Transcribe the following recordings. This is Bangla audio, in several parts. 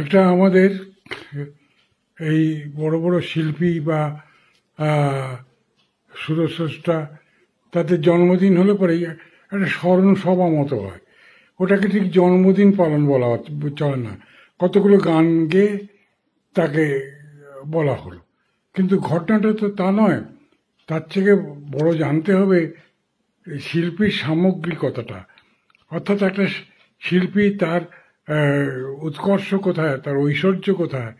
একটা আমাদের এই বড় বড় শিল্পী বা সুরস্রষ্টা তাদের জন্মদিন হলে পরেই একটা স্মরণ সভা মতো হয় ওটাকে ঠিক জন্মদিন পালন বলা চলে না কতগুলো গান গেয়ে তাকে বলা হলো কিন্তু ঘটনাটা তো তা নয় তার থেকে বড় জানতে হবে শিল্পীর সামগ্রিকতাটা অর্থাৎ একটা শিল্পী তার উৎকর্ষ কোথায় তার ঐশ্বর্য কোথায়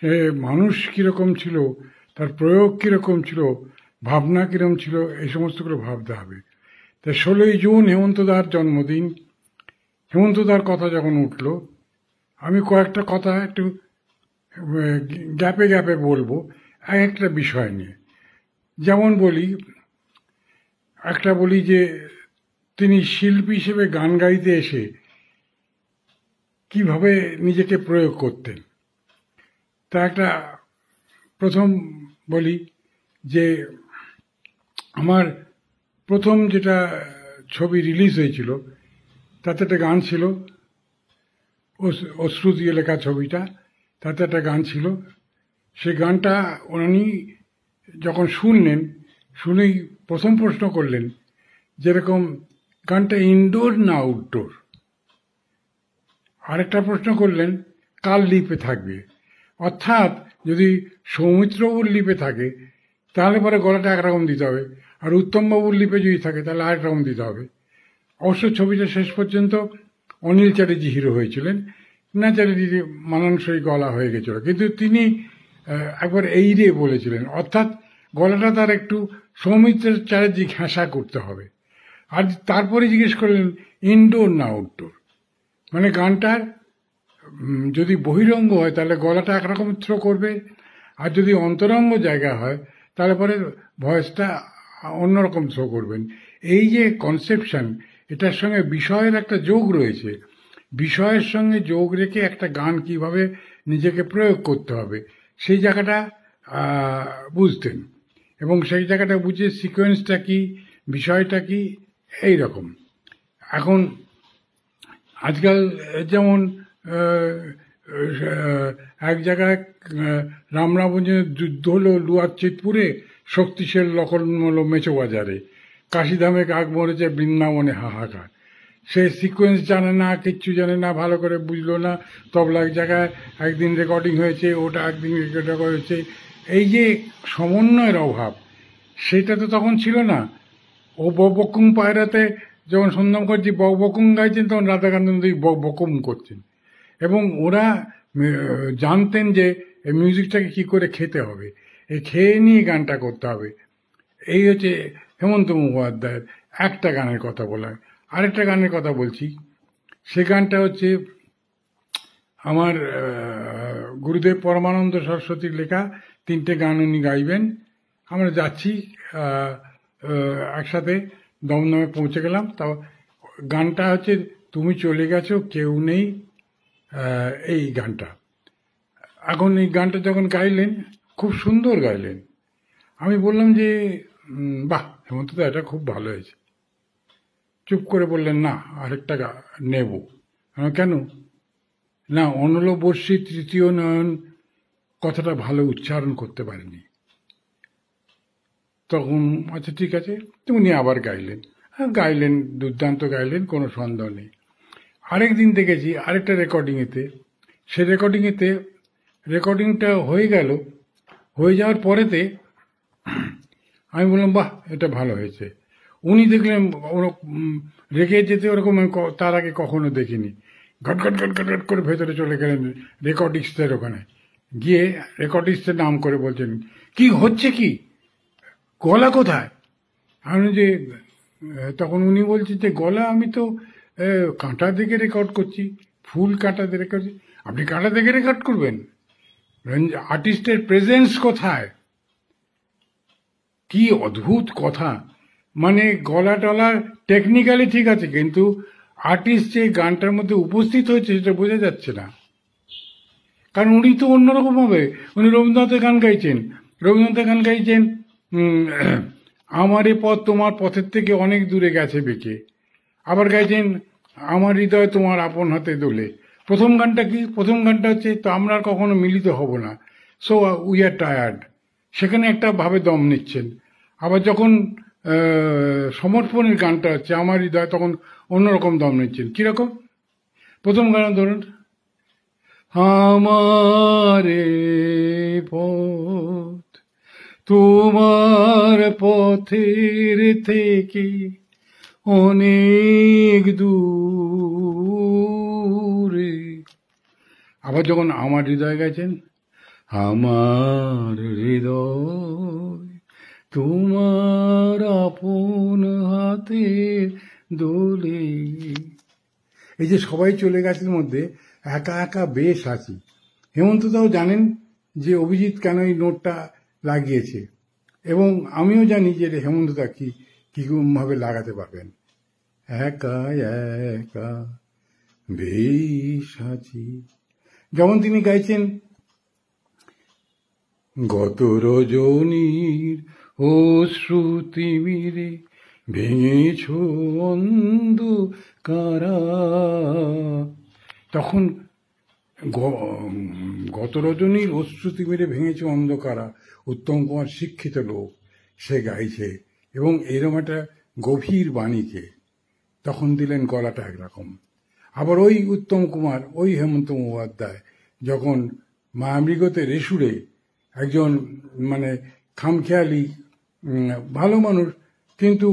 সে মানুষ কীরকম ছিল তার প্রয়োগ কীরকম ছিল ভাবনা কীরকম ছিল এই সমস্তগুলো ভাবতে হবে তা ষোলোই জুন হেমন্তদার জন্মদিন হেমন্তদার কথা যখন উঠল আমি কয়েকটা কথা একটু গ্যাপে গ্যাপে বলবো এক একটা বিষয় নিয়ে যেমন বলি একটা বলি যে তিনি শিল্পী হিসেবে গান গাইতে এসে কিভাবে নিজেকে প্রয়োগ করতেন তা একটা প্রথম বলি যে আমার প্রথম যেটা ছবি রিলিজ হয়েছিল তাতে একটা গান ছিল অশ্রু দিয়ে লেখা ছবিটা তাতে একটা গান ছিল সে গানটা উনি যখন শুনলেন শুনেই প্রথম প্রশ্ন করলেন যেরকম গানটা ইনডোর না আউটডোর আরেকটা প্রশ্ন করলেন কার লিপে থাকবে অর্থাৎ যদি সৌমিত্রবুর লিপে থাকে তাহলে পরে গলাটা একরকম দিতে হবে আর উত্তমবাবুর লিপে যদি থাকে তাহলে আরেক রকম দিতে হবে অবশ্য ছবিটা শেষ পর্যন্ত অনিল চ্যাটার্জি হিরো হয়েছিলেন না চ্যাটার্জি মানানসই গলা হয়ে গেছিল কিন্তু তিনি একবার এই রে বলেছিলেন অর্থাৎ গলাটা তার একটু সৌমিত্র চ্যাটার্জি ঘেঁষা করতে হবে আর তারপরে জিজ্ঞেস করলেন ইনডোর না আউটডোর মানে গানটার যদি বহিরঙ্গ হয় তাহলে গলাটা একরকম থ্রো করবে আর যদি অন্তরঙ্গ জায়গা হয় তাহলে পরে ভয়েসটা অন্যরকম থ্রো করবেন এই যে কনসেপশন এটার সঙ্গে বিষয়ের একটা যোগ রয়েছে বিষয়ের সঙ্গে যোগ রেখে একটা গান কিভাবে নিজেকে প্রয়োগ করতে হবে সেই জায়গাটা বুঝতেন এবং সেই জায়গাটা বুঝে সিকোয়েন্সটা কি বিষয়টা কি এই রকম এখন আজকাল যেমন এক জায়গায় রামরাবণে যুদ্ধ হলো লুয়ার চিতপুরে শক্তিশের লকন হলো মেচোবাজারে কাশিধামে কাক মরেছে বৃন্দাবনে হাহাকার সে সিকোয়েন্স জানে না কিচ্ছু জানে না ভালো করে বুঝলো না তবলা এক জায়গায় একদিন রেকর্ডিং হয়েছে ওটা একদিন রেকর্ড হয়েছে এই যে সমন্বয়ের অভাব সেটা তো তখন ছিল না ও বকুম পায়রাতে যখন সন্ধ্যা মুখার্জি বক বকুম গাইছেন তখন রাধাকান্ত নদী বক বকুম করছেন এবং ওরা জানতেন যে এই মিউজিকটাকে কী করে খেতে হবে এই খেয়ে নিয়ে গানটা করতে হবে এই হচ্ছে হেমন্ত মুখোপাধ্যায়ের একটা গানের কথা বলার আরেকটা গানের কথা বলছি সে গানটা হচ্ছে আমার গুরুদেব পরমানন্দ সরস্বতীর লেখা তিনটে গান উনি গাইবেন আমরা যাচ্ছি একসাথে দমদমে পৌঁছে গেলাম তা গানটা হচ্ছে তুমি চলে গেছো কেউ নেই এই গানটা এখন এই গানটা যখন গাইলেন খুব সুন্দর গাইলেন আমি বললাম যে বাহ তো এটা খুব ভালো হয়েছে চুপ করে বললেন না আরেকটা নেব কেন না অনলবর্ষী তৃতীয় নয়ন কথাটা ভালো উচ্চারণ করতে পারেনি তখন আচ্ছা ঠিক আছে উনি আবার গাইলেন হ্যাঁ গাইলেন দুর্দান্ত গাইলেন কোনো সন্দেহ নেই আরেক দিন দেখেছি আরেকটা রেকর্ডিংয়েতে সে রেকর্ডিংয়েতে রেকর্ডিংটা হয়ে গেল হয়ে যাওয়ার পরেতে আমি বললাম বাহ এটা ভালো হয়েছে উনি দেখলেন রেখে যেতে ওরকম তার আগে কখনো দেখিনি ঘট ঘট ঘট ঘট ঘট করে ভেতরে চলে গেলেন রেকর্ডিস্টের ওখানে গিয়ে রেকর্ডিস্টের নাম করে বলছেন কি হচ্ছে কি গলা কোথায় আমি যে তখন উনি বলছেন যে গলা আমি তো কাঁটা দেখে রেকর্ড করছি ফুল কাঁটা দেখে রেকর্ড আপনি কাঁটা দেখে রেকর্ড করবেন আর্টিস্টের প্রেজেন্স কোথায় কি অদ্ভুত কথা মানে গলা টলার টেকনিক্যালি ঠিক আছে কিন্তু আর্টিস্ট যে গানটার মধ্যে উপস্থিত হয়েছে সেটা বোঝা যাচ্ছে না কারণ উনি তো অন্যরকম হবে উনি রবীন্দ্রনাথের গান গাইছেন রবীন্দ্রনাথের গান গাইছেন আমার এই পথ তোমার পথের থেকে অনেক দূরে গেছে বেঁকে আবার গাইছেন আমার হৃদয় তোমার আপন হাতে দোলে প্রথম গানটা কি প্রথম গানটা হচ্ছে তো আমরা কখনো মিলিত হব না সো উই আর টায়ার্ড সেখানে একটা ভাবে দম নিচ্ছেন আবার যখন সমর্পণের গানটা হচ্ছে আমার হৃদয় তখন অন্যরকম দম নিচ্ছেন কীরকম প্রথম গান ধরুন আমারে তোমার পথের থেকে অনেক দূরে আবার যখন আমার হৃদয় গেছেন আমার হৃদয় তোমার আপন হাতে দোলে এই যে সবাই চলে গেছে মধ্যে একা একা বেশ আছি হেমন্ত তাও জানেন যে অভিজিৎ কেন এই নোটটা লাগিয়েছে এবং আমিও জানি যে হেমন্তদা কি কীরকমভাবে লাগাতে পারবেন একা একা বেশাচি যেমন তিনি গাইছেন গত রজনীর ও মিরে ভেঙেছ অন্ধ কারা তখন গত রজনী অশ্রুতি মেরে ভেঙেছে অন্ধকারা উত্তম কুমার শিক্ষিত লোক সে গাইছে এবং এরম একটা গভীর বাণীকে তখন দিলেন গলাটা একরকম আবার ওই উত্তম কুমার ওই হেমন্ত মুখোপাধ্যায় যখন মায়ামৃগতে রেসুরে একজন মানে খামখেয়ালি ভালো মানুষ কিন্তু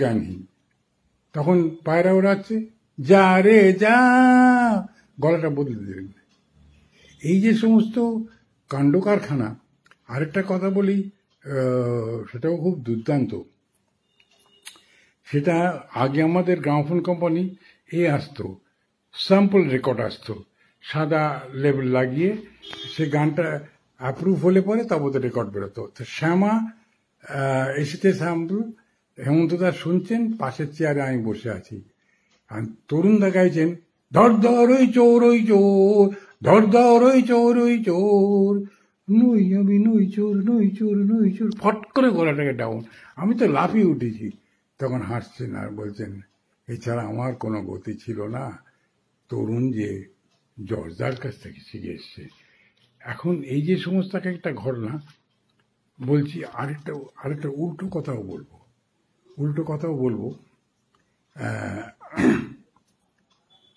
জ্ঞানহীন তখন পায়রা ওড়াচ্ছে যা রে যা গলাটা বদলে দিলেন এই যে সমস্ত কাণ্ড কারখানা আরেকটা কথা বলি সেটাও খুব দুর্দান্ত সেটা আগে আমাদের গ্রামফোন কোম্পানি এ আসতো স্যাম্পল রেকর্ড আসতো সাদা লেবেল লাগিয়ে সে গানটা অ্যাপ্রুভ হলে পরে তারপরে রেকর্ড বেরোতো তো শ্যামা এসেছে স্যাম্পল হেমন্ত দাস শুনছেন পাশের চেয়ারে আমি বসে আছি আর তরুণদা গাইছেন ধর ধর ওই চোর ওই চোর ধর ধর ওই চোর ওই চোর নই আমি নই চোর নই চোর নই চোর ফট করে গলাটাকে ডাউন আমি তো লাফিয়ে উঠেছি তখন হাসছেন আর বলছেন এছাড়া আমার কোনো গতি ছিল না তরুণ যে জর্দার কাছ থেকে শিখে এসছে এখন এই যে সমস্ত একটা ঘটনা বলছি আরেকটা আরেকটা উল্টো কথাও বলবো উল্টো কথাও বলবো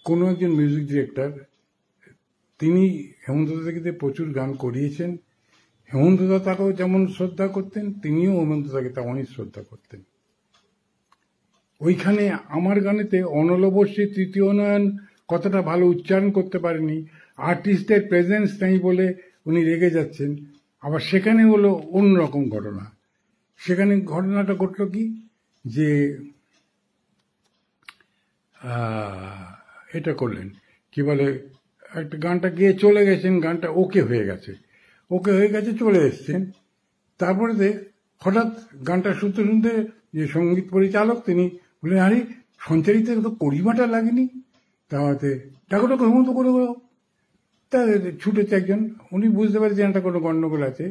কোনো একজন মিউজিক ডিরেক্টর তিনি হেমন্ত দাদাকে প্রচুর গান করিয়েছেন হেমন্ত তাকেও যেমন শ্রদ্ধা করতেন তিনিও হেমন্ত দাকে তেমনই শ্রদ্ধা করতেন ওইখানে আমার গানেতে অনলবশ্যী তৃতীয় নয়ন কতটা ভালো উচ্চারণ করতে পারেনি আর্টিস্টের প্রেজেন্স নেই বলে উনি রেগে যাচ্ছেন আবার সেখানে হলো অন্যরকম ঘটনা সেখানে ঘটনাটা ঘটল কি যে আহ এটা করলেন কি বলে একটা গানটা গিয়ে চলে গেছেন গানটা ওকে হয়ে গেছে ওকে হয়ে গেছে চলে এসছেন তারপরে হঠাৎ গানটা শুনতে শুনতে যে সঙ্গীত পরিচালক তিনি বললেন আরে সঞ্চারিতে তো করিমাটা লাগেনি তাহাতে ঠাকুর হেমন্ত করে গেল তা ছুটেছে একজন উনি বুঝতে পারছেন একটা কোনো গণ্ডগোল আছে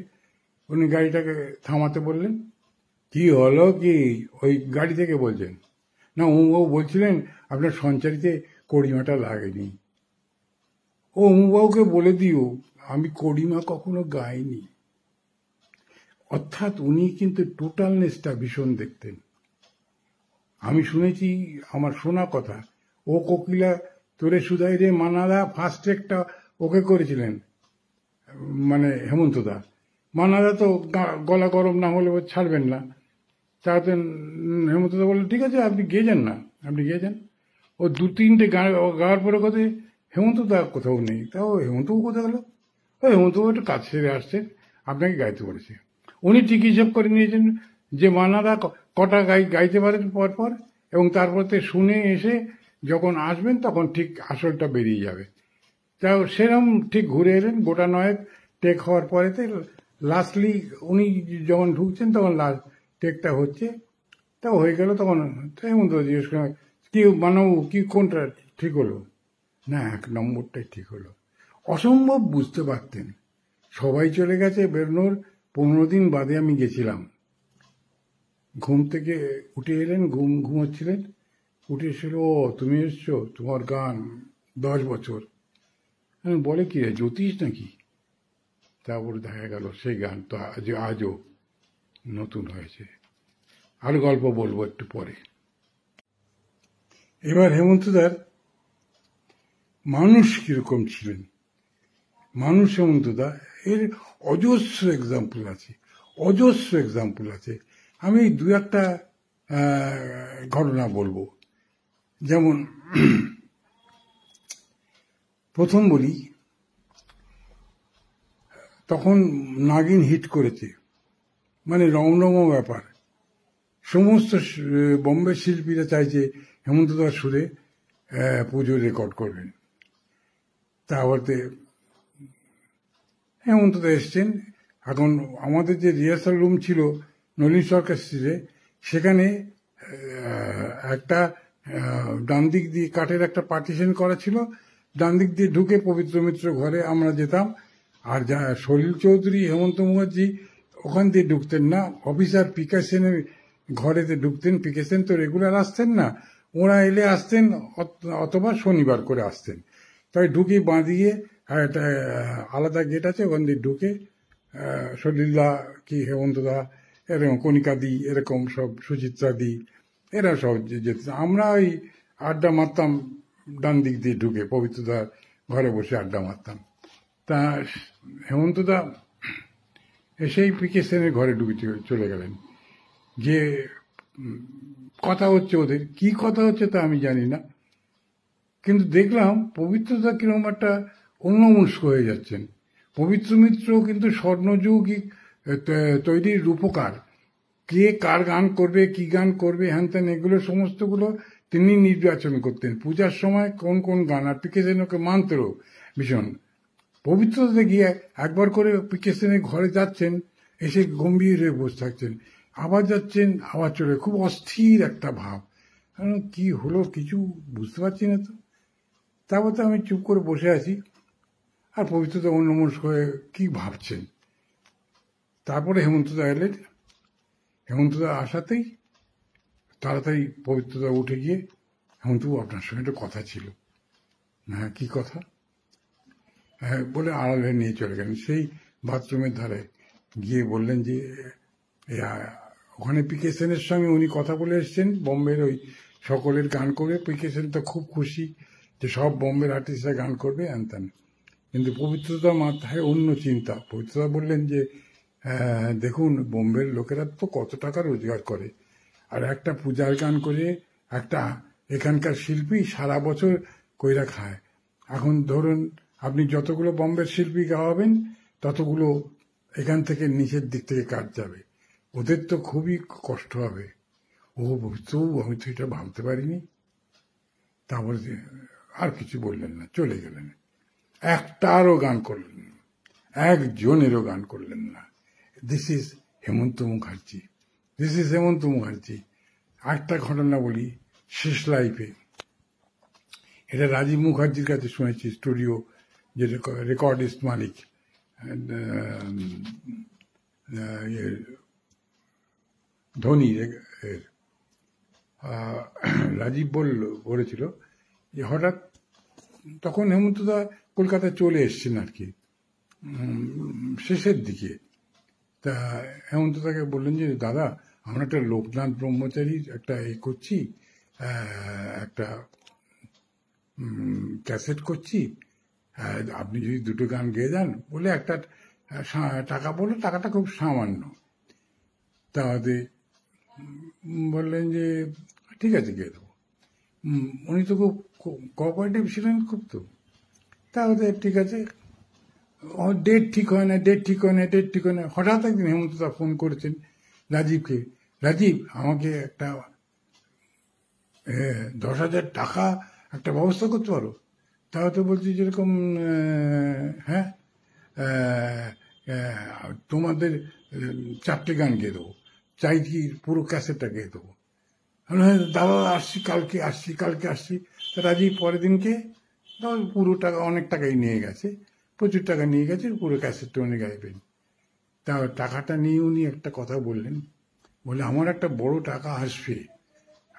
উনি গাড়িটাকে থামাতে বললেন কি হলো কি ওই গাড়ি থেকে বলছেন না ও বলছিলেন আপনার সঞ্চারিতে করিমাটা লাগেনি ও অমুবাবুকে বলে দিও আমি করিমা কখনো গাইনি অর্থাৎ উনি কিন্তু টোটালনেসটা ভীষণ দেখতেন আমি শুনেছি আমার শোনা কথা ও কোকিলা তোরে সুদাই রে মানাদা ফার্স্ট একটা ওকে করেছিলেন মানে হেমন্তদা মানাদা তো গলা গরম না হলে ছাড়বেন না তাতে হেমন্তদা বললেন ঠিক আছে আপনি গিয়ে যান না আপনি গিয়ে যান ও দু তিনটে গান গাওয়ার পরে কথা হেমন্ত আর কোথাও নেই তা ও হেমন্তও কোথা গেল ও হেমন্ত একটু কাজ সেরে আসছে আপনাকে গাইতে বলেছে উনি ঠিক হিসেব করে নিয়েছেন যে মানারা কটা গাই গাইতে পারেন পরপর এবং তারপরতে শুনে এসে যখন আসবেন তখন ঠিক আসলটা বেরিয়ে যাবে তা সেরম ঠিক ঘুরে এলেন গোটা নয়েক টেক হওয়ার পরেতে লাস্টলি উনি যখন ঢুকছেন তখন লাস্ট টেকটা হচ্ছে তা হয়ে গেল তখন হেমন্ত জিজ্ঞেস কি বানাবো কি কোনটা ঠিক হলো না এক নম্বরটাই ঠিক হলো অসম্ভব বুঝতে পারতেন সবাই চলে গেছে বেরোনোর পনেরো দিন বাদে আমি গেছিলাম ঘুম থেকে উঠে এলেন ঘুম ঘুমাচ্ছিলেন উঠে এসেছিল ও তুমি এসছো তোমার গান দশ বছর বলে কি রে জ্যোতিষ নাকি তারপর দেখা গেল সেই গান তো আজ আজও নতুন হয়েছে আর গল্প বলবো একটু পরে এবার হেমন্তদার মানুষ কীরকম ছিলেন মানুষ হেমন্তদা এর অজস্র এক্সাম্পল আছে অজস্র এক্সাম্পল আছে আমি দু একটা ঘটনা বলবো যেমন প্রথম বলি তখন নাগিন হিট করেছে মানে রমরম ব্যাপার সমস্ত বম্বে শিল্পীরা চাইছে হেমন্ত দাস সুরে পুজো রেকর্ড করবেন তারপরতে হেমন্ত দা এসছেন এখন আমাদের যে রিহার্সাল রুম ছিল নলিন সরকার স্ট্রিটে সেখানে একটা ডান দিক দিয়ে কাঠের একটা পার্টিশন করা ছিল ডান দিক দিয়ে ঢুকে পবিত্র মিত্র ঘরে আমরা যেতাম আর যা সলিল চৌধুরী হেমন্ত মুখার্জি ওখান দিয়ে ঢুকতেন না অফিসার পিকা সেনের ঘরেতে ঢুকতেন পিকে সেন তো রেগুলার আসতেন না ওরা এলে আসতেন অথবা শনিবার করে আসতেন তাই ঢুকে বাঁধিয়ে একটা আলাদা গেট আছে ওখান দিয়ে ঢুকে সলিল্লা কি হেমন্তদা এরকম কণিকা দিই এরকম সব সুচিত্রা দিই এরা সব যেত আমরা ওই আড্ডা মারতাম ডান দিক দিয়ে ঢুকে পবিত্রদার ঘরে বসে আড্ডা মারতাম তা হেমন্তদা এসেই পিকে কে সেনের ঘরে ঢুকে চলে গেলেন যে কথা হচ্ছে ওদের কি কথা হচ্ছে তা আমি জানি না কিন্তু দেখলাম পবিত্রতা কিরকম একটা অন্যমনস্ক হয়ে যাচ্ছেন পবিত্র মিত্র কিন্তু স্বর্ণযুগী তৈরির রূপকার কে কার গান করবে কি গান করবে হ্যান ত্যান এগুলো সমস্তগুলো তিনি নির্বাচন করতেন পূজার সময় কোন কোন গান আর পিকে সেনকে মানতেও ভীষণ পবিত্রতাতে গিয়ে একবার করে পিকে সেনের ঘরে যাচ্ছেন এসে গম্ভীর হয়ে বসে থাকছেন আবার যাচ্ছেন আবার চলে খুব অস্থির একটা ভাব কি হলো কিছু বুঝতে পারছি না তো তারপর তো আমি চুপ করে বসে আছি আর পবিত্র অন্যমনস্ক হয়ে কি ভাবছেন তারপরে হেমন্তদা এলেন হেমন্তদা আসাতেই তাড়াতাড়ি পবিত্রতা উঠে গিয়ে হেমন্তবু আপনার সঙ্গে একটা কথা ছিল হ্যাঁ কি কথা হ্যাঁ বলে আড়ালে নিয়ে চলে গেলেন সেই বাথরুমের ধারে গিয়ে বললেন যে ওখানে পিকেশনের সঙ্গে উনি কথা বলে এসছেন বোম্বের ওই সকলের গান করবে পিকেশন তো খুব খুশি যে সব বোম্বের আর্টিস্টরা গান করবে আনতেন কিন্তু পবিত্রতা মাথায় অন্য চিন্তা পবিত্রতা বললেন যে দেখুন বোম্বের লোকেরা তো কত টাকা রোজগার করে আর একটা পূজার গান করে একটা এখানকার শিল্পী সারা বছর কইরা খায় এখন ধরুন আপনি যতগুলো বোম্বের শিল্পী গাওয়াবেন ততগুলো এখান থেকে নিচের দিক থেকে কাট যাবে ওদের তো খুবই কষ্ট হবে ও তবু আমি তো এটা ভাবতে পারিনি তারপরে আর কিছু বললেন না চলে গেলেন একটারও গান করলেন না একজনেরও গান করলেন না this is Hemanta Mukherjee this is Hemanta Mukherjee একটা ঘটনা বলি শেষ লাইফে এটা রাজীব মুখার্জির কাছে শুনেছি স্টুডিও যে রেকর্ডিস্ট মালিক um, uh, ইয়ে ধোনি রাজীব বলল বলেছিল যে হঠাৎ তখন হেমন্তদা কলকাতায় চলে এসছেন আর কি শেষের দিকে তা হেমন্তদাকে বললেন যে দাদা আমরা একটা লোকনাথ ব্রহ্মচারীর একটা এ করছি একটা ক্যাসেট করছি আপনি যদি দুটো গান গেয়ে যান বলে একটা টাকা বললো টাকাটা খুব সামান্য তাহলে বললেন যে ঠিক আছে গিয়ে দেবো উনি তো খুব কোঅপারেটিভ ছিলেন খুব তো তাহলে ঠিক আছে ডেট ঠিক হয় না ডেট ঠিক হয় না ডেট ঠিক হয় না হঠাৎ একদিন হেমন্তদা ফোন করেছেন রাজীবকে রাজীব আমাকে একটা দশ হাজার টাকা একটা ব্যবস্থা করতে পারো তাহলে তো বলছি যেরকম হ্যাঁ তোমাদের চারটে গান গিয়ে দেবো চাইছি পুরো ক্যাসেটটা গিয়ে দেবো আমি হ্যাঁ দাদা আসছি কালকে আসছি কালকে আসছি রাজি পরের দিনকে পুরো টাকা অনেক টাকাই নিয়ে গেছে প্রচুর টাকা নিয়ে গেছে পুরো ক্যাসেটটা উনি গাইবেন তা টাকাটা নিয়ে উনি একটা কথা বললেন বলে আমার একটা বড় টাকা আসবে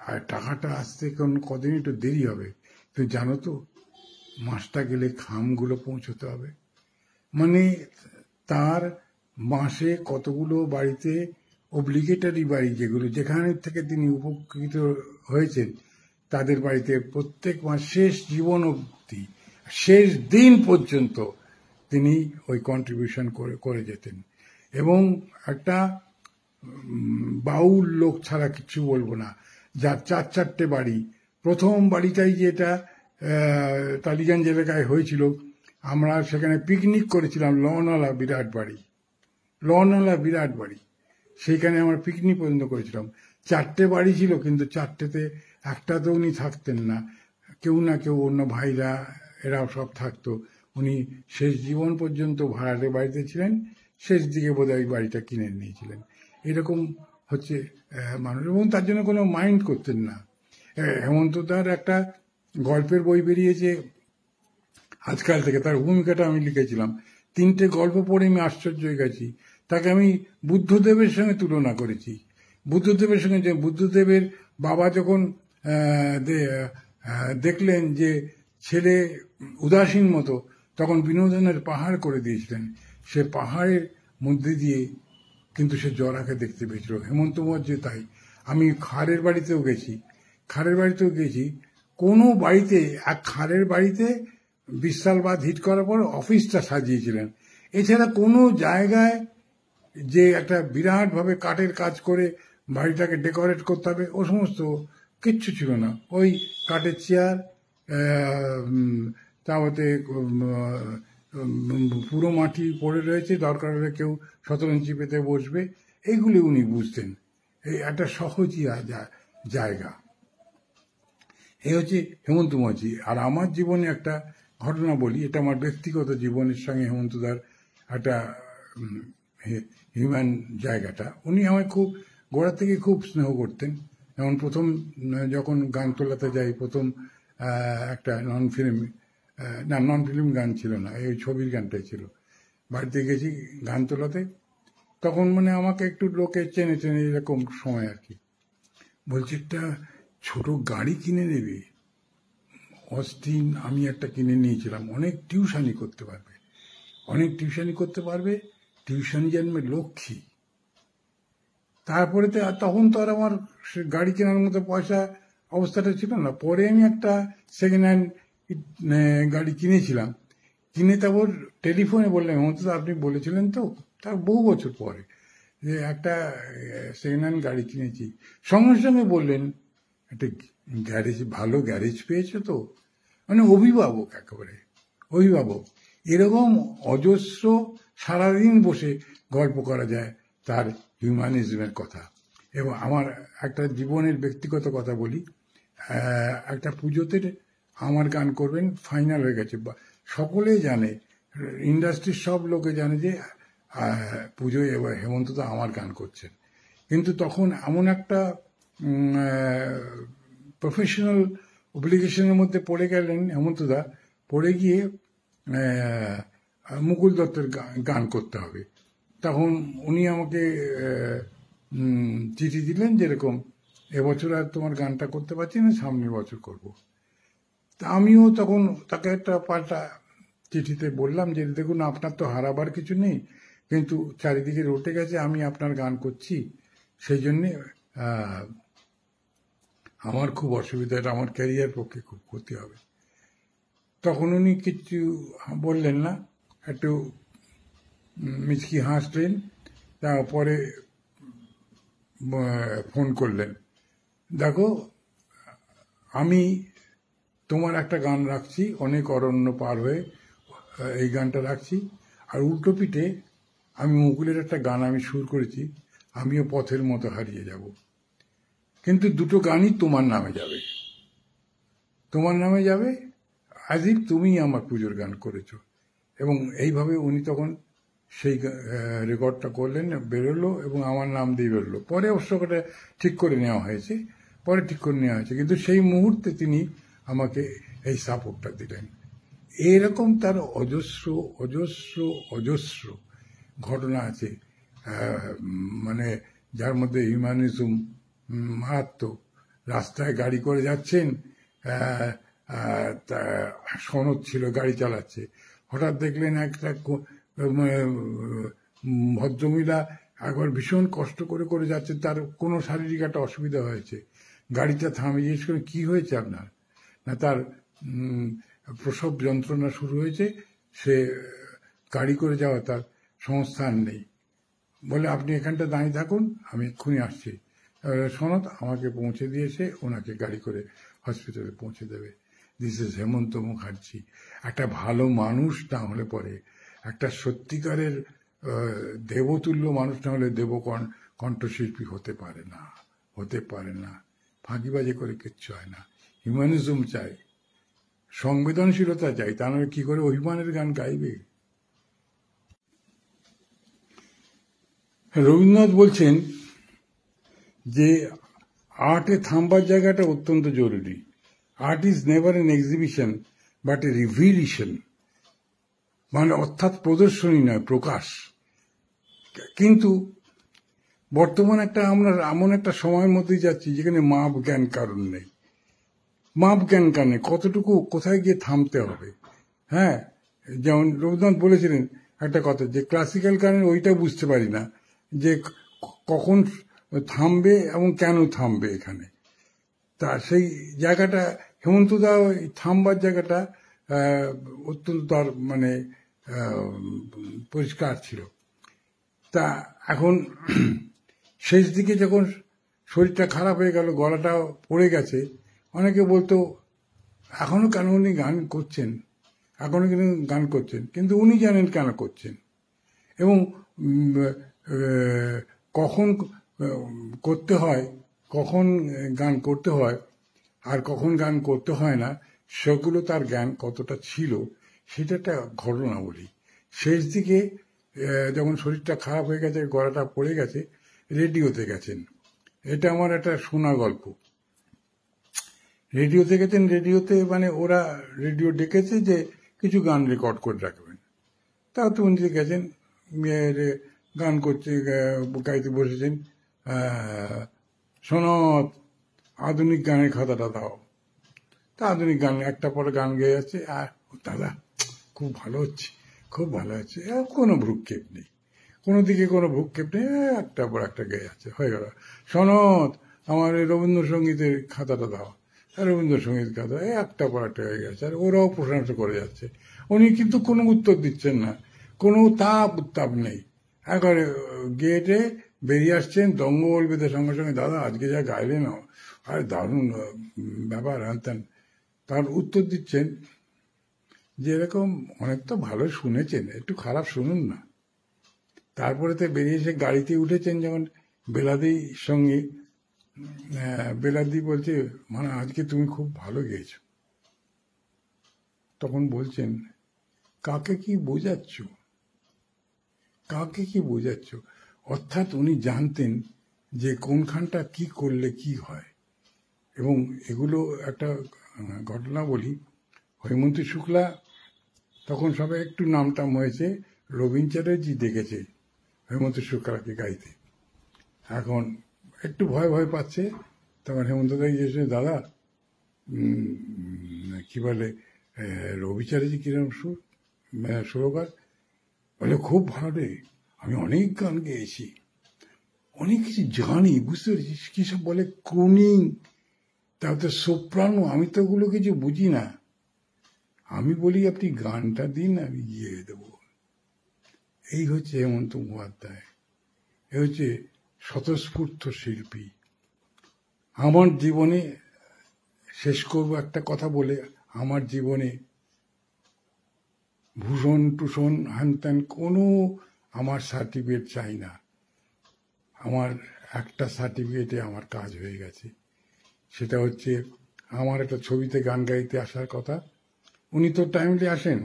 আর টাকাটা আসতে কোন কদিন একটু দেরি হবে তুমি জানো তো মাসটা গেলে খামগুলো পৌঁছতে হবে মানে তার মাসে কতগুলো বাড়িতে অব্লিগেটারি বাড়ি যেগুলো যেখানে থেকে তিনি উপকৃত হয়েছেন তাদের বাড়িতে প্রত্যেক মাস শেষ জীবন অবধি শেষ দিন পর্যন্ত তিনি ওই কন্ট্রিবিউশন করে করে যেতেন এবং একটা বাউল লোক ছাড়া কিছু বলবো না যার চার চারটে বাড়ি প্রথম বাড়িটাই যেটা তালিগঞ্জ এলাকায় হয়েছিল আমরা সেখানে পিকনিক করেছিলাম লনওয়ালা বিরাট বাড়ি লনওয়ালা বিরাট বাড়ি সেইখানে আমরা পিকনিক পর্যন্ত করেছিলাম চারটে বাড়ি ছিল কিন্তু চারটেতে একটাতে উনি থাকতেন না কেউ না কেউ অন্য ভাইরা এরাও সব থাকতো উনি শেষ জীবন পর্যন্ত ভাড়াটে বাড়িতে ছিলেন শেষ দিকে বোধ হয় বাড়িটা কিনে নিয়েছিলেন এরকম হচ্ছে মানুষ এবং তার জন্য কোনো মাইন্ড করতেন না হেমন্ত তার একটা গল্পের বই বেরিয়েছে আজকাল থেকে তার ভূমিকাটা আমি লিখেছিলাম তিনটে গল্প পড়ে আমি আশ্চর্য হয়ে গেছি তাকে আমি বুদ্ধদেবের সঙ্গে তুলনা করেছি বুদ্ধদেবের সঙ্গে যে বুদ্ধদেবের বাবা যখন দেখলেন যে ছেলে উদাসীন মতো তখন বিনোদনের পাহাড় করে দিয়েছিলেন সে পাহাড়ের মধ্যে দিয়ে কিন্তু সে জরাকে দেখতে পেয়েছিল হেমন্ত যে তাই আমি খারের বাড়িতেও গেছি খারের বাড়িতেও গেছি কোনো বাড়িতে এক খারের বাড়িতে বিশাল বাদ হিট করার পর অফিসটা সাজিয়েছিলেন এছাড়া কোনো জায়গায় যে একটা বিরাটভাবে কাঠের কাজ করে বাড়িটাকে ডেকোরেট করতে হবে ও সমস্ত কিচ্ছু ছিল না ওই কাঠের চেয়ার তাতে পুরো মাটি পড়ে রয়েছে দরকার হলে কেউ শতরঞ্চি পেতে বসবে এইগুলি উনি বুঝতেন এই একটা সহজই জায়গা এই হচ্ছে হেমন্ত মাঝি আর আমার জীবনে একটা ঘটনা বলি এটা আমার ব্যক্তিগত জীবনের সঙ্গে হেমন্তদার একটা হিউম্যান জায়গাটা উনি আমায় খুব গোড়া থেকে খুব স্নেহ করতেন যেমন প্রথম যখন গান তোলাতে যাই প্রথম একটা নন ফিল্ম না নন ফিল্ম গান ছিল না এই ছবির গানটাই ছিল বাড়িতে গেছি গান তোলাতে তখন মানে আমাকে একটু লোকে চেনে চেনে এরকম সময় আর কি বলছে একটা ছোট গাড়ি কিনে নেবে অস্টিন আমি একটা কিনে নিয়েছিলাম অনেক টিউশানি করতে পারবে অনেক টিউশানি করতে পারবে টিউশন জন্মে লক্ষ্মী তারপরে তখন তো আর আমার গাড়ি কেনার মতো পয়সা অবস্থাটা ছিল না পরে আমি একটা সেকেন্ড হ্যান্ড গাড়ি কিনেছিলাম কিনে তারপর টেলিফোনে বললেন অন্তত আপনি বলেছিলেন তো তার বহু বছর পরে যে একটা সেকেন্ড হ্যান্ড গাড়ি কিনেছি সঙ্গে সঙ্গে বললেন একটা গ্যারেজ ভালো গ্যারেজ পেয়েছো তো মানে অভিভাবক একেবারে অভিভাবক এরকম অজস্র সারাদিন বসে গল্প করা যায় তার হিউম্যানিজমের কথা এবং আমার একটা জীবনের ব্যক্তিগত কথা বলি একটা পুজোতে আমার গান করবেন ফাইনাল হয়ে গেছে সকলে জানে ইন্ডাস্ট্রির সব লোকে জানে যে পুজোয় এবার হেমন্ত তো আমার গান করছেন কিন্তু তখন এমন একটা প্রফেশনাল অব্লিগেশনের মধ্যে পড়ে গেলেন হেমন্তদা পড়ে গিয়ে মুকুল দত্তের গান করতে হবে তখন উনি আমাকে চিঠি দিলেন যেরকম এবছর আর তোমার গানটা করতে পারছি না সামনের বছর করব। তা আমিও তখন তাকে একটা পাল্টা চিঠিতে বললাম যে দেখুন আপনার তো হারাবার কিছু নেই কিন্তু চারিদিকে রটে গেছে আমি আপনার গান করছি সেই জন্যে আমার খুব অসুবিধা এটা আমার ক্যারিয়ার পক্ষে খুব ক্ষতি হবে তখন উনি কিছু বললেন না একটু মিচকি হাসলেন তারপরে ফোন করলেন দেখো আমি তোমার একটা গান রাখছি অনেক অরণ্য পার হয়ে এই গানটা রাখছি আর উল্টো পিঠে আমি মুকুলের একটা গান আমি সুর করেছি আমিও পথের মতো হারিয়ে যাব কিন্তু দুটো গানই তোমার নামে যাবে তোমার নামে যাবে আজিব তুমি আমার পুজোর গান করেছো এবং এইভাবে উনি তখন সেই রেকর্ডটা করলেন বেরোলো এবং আমার নাম দিয়ে বেরোলো পরে অবশ্য ওটা ঠিক করে নেওয়া হয়েছে পরে ঠিক করে নেওয়া হয়েছে কিন্তু সেই মুহূর্তে তিনি আমাকে এই সাপোর্টটা দিলেন এরকম তার অজস্র অজস্র অজস্র ঘটনা আছে মানে যার মধ্যে হিউম্যানিজম মারাত্ম রাস্তায় গাড়ি করে যাচ্ছেন সনদ ছিল গাড়ি চালাচ্ছে হঠাৎ দেখলেন একটা ভদ্রমহিলা একবার ভীষণ কষ্ট করে করে যাচ্ছে তার কোনো শারীরিক একটা অসুবিধা হয়েছে গাড়িটা থামে জিজ্ঞেস করে কী হয়েছে আপনার না তার প্রসব যন্ত্রণা শুরু হয়েছে সে গাড়ি করে যাওয়া তার সংস্থান নেই বলে আপনি এখানটা দাঁড়িয়ে থাকুন আমি এক্ষুনি আসছি সনদ আমাকে পৌঁছে দিয়েছে ওনাকে গাড়ি করে হসপিটালে পৌঁছে দেবে দিস ইজ হেমন্ত মুখার্জি একটা ভালো মানুষ না হলে পরে একটা সত্যিকারের দেবতুল্য মানুষ না হলে দেবকণ কণ্ঠশিল্পী হতে পারে না হতে পারে না ফাঁকিবাজি করে কিচ্ছু হয় না হিউম্যানিজম চাই সংবেদনশীলতা চাই তা নাহলে কি করে অভিমানের গান গাইবে রবীন্দ্রনাথ বলছেন যে আর্টে থামবার জায়গাটা অত্যন্ত জরুরি art is never an exhibition but a revelation মানে অর্থাৎ প্রদর্শনী নয় প্রকাশ কিন্তু বর্তমান একটা আমরা এমন একটা সময়ের মধ্যে যাচ্ছি যেখানে মাপ জ্ঞান কারণ নেই মাপ জ্ঞান কারণে কতটুকু কোথায় গিয়ে থামতে হবে হ্যাঁ যেমন রবীন্দ্রনাথ বলেছিলেন একটা কথা যে ক্লাসিক্যাল গানের ওইটা বুঝতে পারি না যে কখন থামবে এবং কেন থামবে এখানে তা সেই জায়গাটা হেমন্তদা ওই থামবার জায়গাটা অত্যন্ত তার মানে পরিষ্কার ছিল তা এখন শেষ দিকে যখন শরীরটা খারাপ হয়ে গেল গলাটা পড়ে গেছে অনেকে বলতো এখনও কেন উনি গান করছেন এখনও কিন্তু গান করছেন কিন্তু উনি জানেন কেন করছেন এবং কখন করতে হয় কখন গান করতে হয় আর কখন গান করতে হয় না সেগুলো তার জ্ঞান কতটা ছিল সেটা একটা ঘটনা বলি শেষ দিকে যখন শরীরটা খারাপ হয়ে গেছে গলাটা পড়ে গেছে রেডিওতে গেছেন এটা আমার একটা শোনা গল্প রেডিওতে গেছেন রেডিওতে মানে ওরা রেডিও ডেকেছে যে কিছু গান রেকর্ড করে রাখবেন তা তো উনি গেছেন গান করতে গাইতে বসেছেন সনৎ আধুনিক গানের খাতাটা দাও তা আধুনিক গান একটা পরে গান গেয়ে যাচ্ছে আর দাদা খুব ভালো হচ্ছে খুব ভালো হচ্ছে কোনো ভ্রুক্ষেপ নেই কোনো দিকে কোনো ভ্রুক্ষেপ নেই একটা পর একটা গেয়ে যাচ্ছে হয়ে গেল সনদ আমার এই রবীন্দ্রসঙ্গীতের খাতাটা দাও রবীন্দ্রসঙ্গীত খাতা একটা পর একটা হয়ে গেছে আর ওরাও প্রশংসা করে যাচ্ছে উনি কিন্তু কোনো উত্তর দিচ্ছেন না কোনো তাপ উত্তাপ নেই একবারে গেটে বেরিয়ে আসছেন দঙ্গল বেঁধে সঙ্গে সঙ্গে দাদা আজকে যা গাইলেন আর দারুণ ব্যাপার আনতেন হ্যাঁ, তার উত্তর দিচ্ছেন যে এরকম অনেক তো ভালো শুনেছেন একটু খারাপ শুনুন না তারপরে তো বেরিয়ে এসে গাড়িতে উঠেছেন যেমন বেলাদি সঙ্গে বেলাদি বলছে মানে আজকে তুমি খুব ভালো গেয়েছ তখন বলছেন কাকে কি বোঝাচ্ছ কাকে কি বোঝাচ্ছ অর্থাৎ উনি জানতেন যে কোনখানটা কি করলে কি হয় এবং এগুলো একটা ঘটনা বলি হৈমন্তী শুক্লা তখন সবে একটু নামটাম হয়েছে রবীন চ্যাটার্জি দেখেছে হেমন্ত শুক্লাকে গাইতে এখন একটু ভয় ভয় পাচ্ছে তখন হেমন্ত এসে দাদা কি বলে রবি চ্যাটার্জি কিরম সুর মানে সুরকার বলে খুব ভালো রে আমি অনেক গান গেয়েছি অনেক কিছু জানি বুঝতে পেরেছি কী সব বলে ক্রুনিং তাতে সোপ্রানো আমি তো ওগুলো কিছু বুঝি না আমি বলি আপনি গানটা দিন আমি গিয়ে দেব এই হচ্ছে হেমন্ত মুখোপাধ্যায় এ হচ্ছে স্বতঃস্ফূর্ত শিল্পী আমার জীবনে শেষ করব একটা কথা বলে আমার জীবনে ভূষণ টুষণ হ্যান কোনো আমার সার্টিফিকেট চাই না আমার একটা সার্টিফিকেটে আমার কাজ হয়ে গেছে সেটা হচ্ছে আমার একটা ছবিতে গান গাইতে আসার কথা উনি তো টাইমলি আসেন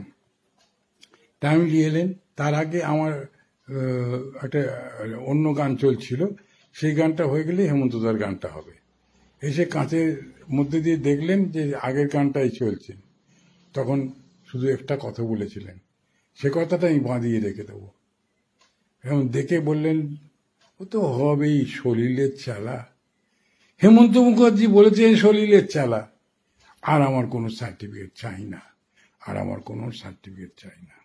টাইমলি এলেন তার আগে আমার একটা অন্য গান চলছিল সেই গানটা হয়ে গেলে হেমন্তদার গানটা হবে এসে কাঁচের মধ্যে দিয়ে দেখলেন যে আগের গানটাই চলছে তখন শুধু একটা কথা বলেছিলেন সে কথাটা আমি বাঁধিয়ে রেখে দেবো এবং দেখে বললেন ও তো হবেই শরীরের চালা হেমন্ত মুখার্জি বলেছেন সলিলের চালা আর আমার কোনো সার্টিফিকেট চাই না আর আমার কোনো সার্টিফিকেট চাই না